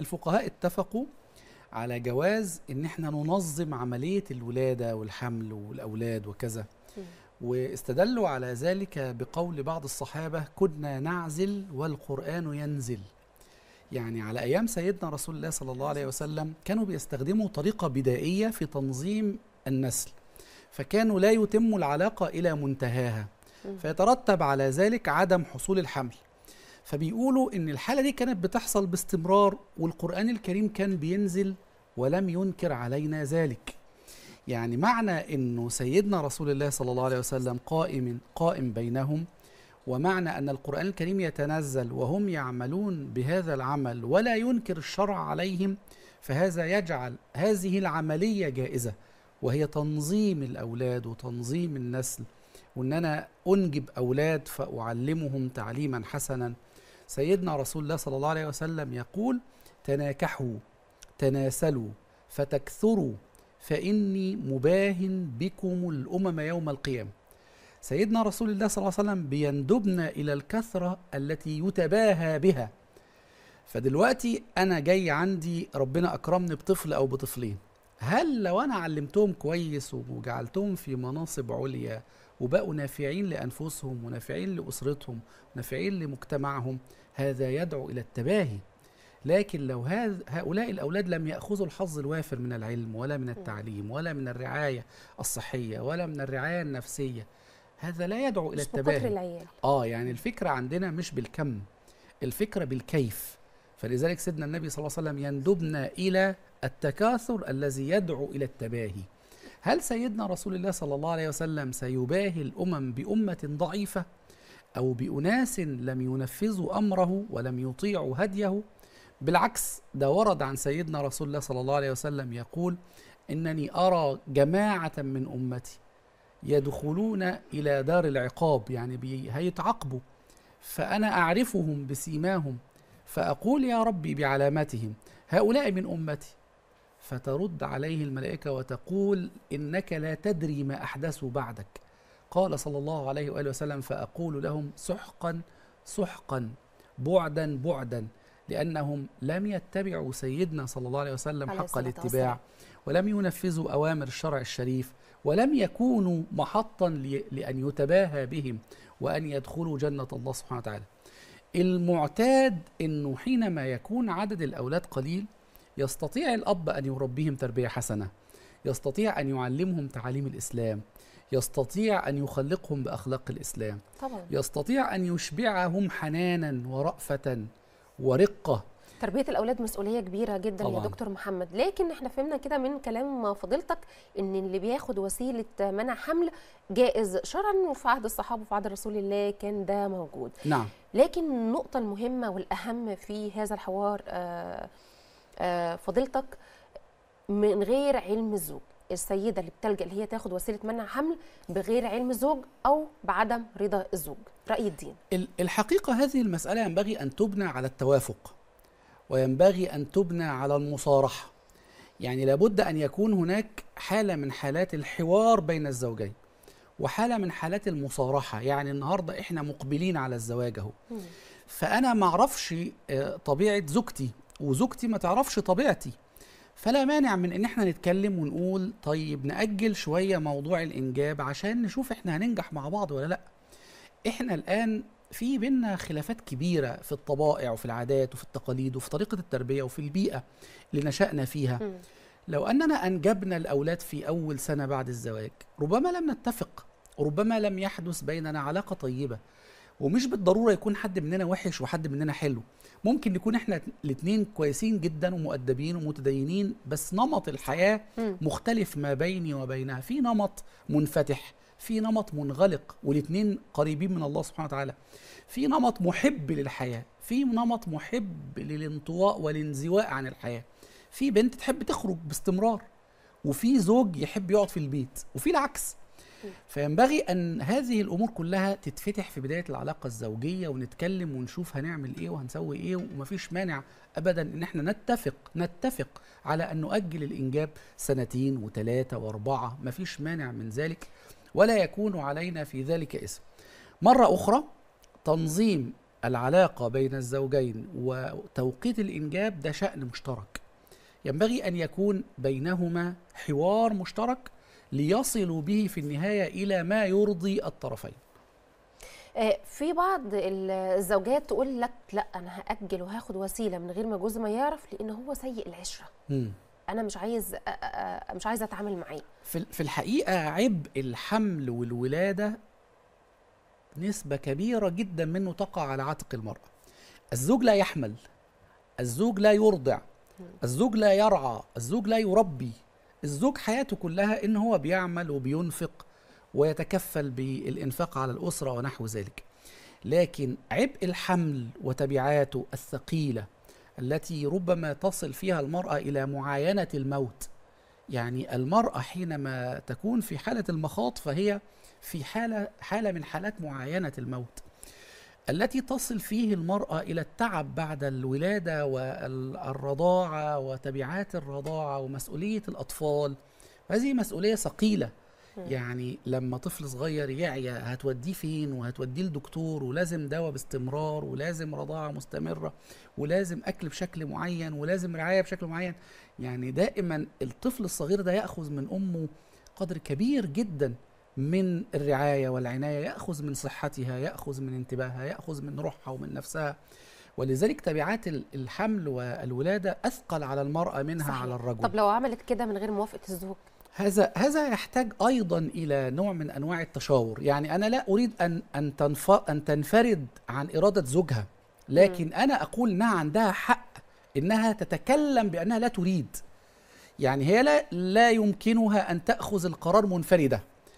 الفقهاء اتفقوا على جواز ان احنا ننظم عمليه الولاده والحمل والاولاد وكذا واستدلوا على ذلك بقول بعض الصحابه كنا نعزل والقران ينزل يعني على ايام سيدنا رسول الله صلى الله عليه وسلم كانوا بيستخدموا طريقه بدائيه في تنظيم النسل فكانوا لا يتموا العلاقه الى منتهاها فيترتب على ذلك عدم حصول الحمل فبيقولوا ان الحاله دي كانت بتحصل باستمرار والقران الكريم كان بينزل ولم ينكر علينا ذلك يعني معنى انه سيدنا رسول الله صلى الله عليه وسلم قائم قائم بينهم ومعنى ان القران الكريم يتنزل وهم يعملون بهذا العمل ولا ينكر الشرع عليهم فهذا يجعل هذه العمليه جائزه وهي تنظيم الاولاد وتنظيم النسل وان انا انجب اولاد فاعلمهم تعليما حسنا سيدنا رسول الله صلى الله عليه وسلم يقول تناكحوا تناسلوا فتكثروا فإني مباه بكم الأمم يوم القيامة سيدنا رسول الله صلى الله عليه وسلم بيندبنا إلى الكثرة التي يتباهى بها فدلوقتي أنا جاي عندي ربنا أكرمني بطفل أو بطفلين هل لو انا علمتهم كويس وجعلتهم في مناصب عليا وبقوا نافعين لانفسهم ونافعين لاسرتهم ونافعين لمجتمعهم هذا يدعو الى التباهي لكن لو هؤلاء الأولاد لم يأخذوا الحظ الوافر من العلم ولا من التعليم ولا من الرعاية الصحية ولا من الرعاية النفسية هذا لا يدعو إلى التباهي العيال. آه يعني الفكرة عندنا مش بالكم الفكرة بالكيف فلذلك سيدنا النبي صلى الله عليه وسلم يندبنا إلى التكاثر الذي يدعو إلى التباهي هل سيدنا رسول الله صلى الله عليه وسلم سيباهي الأمم بأمة ضعيفة أو بأناس لم ينفذوا أمره ولم يطيعوا هديه بالعكس ده ورد عن سيدنا رسول الله صلى الله عليه وسلم يقول إنني أرى جماعة من أمتي يدخلون إلى دار العقاب يعني هيتعاقبوا فأنا أعرفهم بسيماهم فأقول يا ربي بعلامتهم هؤلاء من أمتي فترد عليه الملائكة وتقول إنك لا تدري ما أحدثوا بعدك قال صلى الله عليه وآله وسلم فأقول لهم سحقا سحقا بعدا بعدا لأنهم لم يتبعوا سيدنا صلى الله عليه وسلم حق الاتباع ولم ينفذوا أوامر الشرع الشريف ولم يكونوا محطا لأن يتباهى بهم وأن يدخلوا جنة الله سبحانه وتعالى المعتاد انه حينما يكون عدد الاولاد قليل يستطيع الاب ان يربيهم تربيه حسنه يستطيع ان يعلمهم تعاليم الاسلام يستطيع ان يخلقهم باخلاق الاسلام طبعا. يستطيع ان يشبعهم حنانا ورافه ورقه تربيه الاولاد مسؤوليه كبيره جدا طبعا. يا دكتور محمد لكن احنا فهمنا كده من كلام فضيلتك ان اللي بياخد وسيله منع حمل جائز شرعا وفي عهد الصحابه وفي عهد رسول الله كان ده موجود نعم لكن النقطه المهمه والاهم في هذا الحوار آآ آه، آآ آه، فضيلتك من غير علم الزوج السيده اللي بتلجا اللي هي تاخد وسيله منع حمل بغير علم الزوج او بعدم رضا الزوج راي الدين الحقيقه هذه المساله ينبغي ان تبنى على التوافق وينبغي أن تبنى على المصارحة يعني لابد أن يكون هناك حالة من حالات الحوار بين الزوجين وحالة من حالات المصارحة يعني النهاردة إحنا مقبلين على الزواج أهو فأنا ما أعرفش آه، طبيعة زوجتي وزوجتي ما تعرفش طبيعتي فلا مانع من ان احنا نتكلم ونقول طيب نأجل شوية موضوع الانجاب عشان نشوف احنا هننجح مع بعض ولا لا احنا الان في بينا خلافات كبيره في الطبائع وفي العادات وفي التقاليد وفي طريقه التربيه وفي البيئه اللي نشأنا فيها م. لو اننا انجبنا الاولاد في اول سنه بعد الزواج ربما لم نتفق ربما لم يحدث بيننا علاقه طيبه ومش بالضروره يكون حد مننا وحش وحد مننا حلو ممكن نكون احنا الاثنين كويسين جدا ومؤدبين ومتدينين بس نمط الحياه مختلف ما بيني وبينها في نمط منفتح في نمط منغلق والاثنين قريبين من الله سبحانه وتعالى في نمط محب للحياه في نمط محب للانطواء والانزواء عن الحياه في بنت تحب تخرج باستمرار وفي زوج يحب يقعد في البيت وفي العكس فينبغي ان هذه الامور كلها تتفتح في بدايه العلاقه الزوجيه ونتكلم ونشوف هنعمل ايه وهنسوي ايه ومفيش مانع ابدا ان احنا نتفق نتفق على ان نؤجل الانجاب سنتين وثلاثه واربعه مفيش مانع من ذلك ولا يكون علينا في ذلك إثم مرة أخرى تنظيم العلاقة بين الزوجين وتوقيت الإنجاب ده شأن مشترك ينبغي أن يكون بينهما حوار مشترك ليصلوا به في النهاية إلى ما يرضي الطرفين آه، في بعض الزوجات تقول لك لا انا هاجل وهاخد وسيله من غير ما جوزي ما يعرف لان هو سيء العشره انا مش عايز مش عايز اتعامل معاه في الحقيقه عبء الحمل والولاده نسبه كبيره جدا منه تقع على عاتق المراه الزوج لا يحمل الزوج لا يرضع الزوج لا يرعى الزوج لا يربي الزوج حياته كلها ان هو بيعمل وبينفق ويتكفل بالانفاق على الاسره ونحو ذلك لكن عبء الحمل وتبعاته الثقيله التي ربما تصل فيها المرأة إلى معاينة الموت يعني المرأة حينما تكون في حالة المخاط فهي في حالة, حالة من حالات معاينة الموت التي تصل فيه المرأة إلى التعب بعد الولادة والرضاعة وتبعات الرضاعة ومسؤولية الأطفال هذه مسؤولية ثقيلة يعني لما طفل صغير يعيا هتوديه فين وهتوديه لدكتور ولازم دواء باستمرار ولازم رضاعه مستمره ولازم اكل بشكل معين ولازم رعايه بشكل معين يعني دائما الطفل الصغير ده ياخذ من امه قدر كبير جدا من الرعايه والعنايه ياخذ من صحتها ياخذ من انتباهها ياخذ من روحها ومن نفسها ولذلك تبعات الحمل والولاده اثقل على المراه منها صحيح. على الرجل طب لو عملت كده من غير موافقه الزوج هذا هذا يحتاج ايضا الى نوع من انواع التشاور يعني انا لا اريد ان ان ان تنفرد عن اراده زوجها لكن م. انا اقول انها نعم، عندها حق انها تتكلم بانها لا تريد يعني هي لا, لا يمكنها ان تاخذ القرار منفرده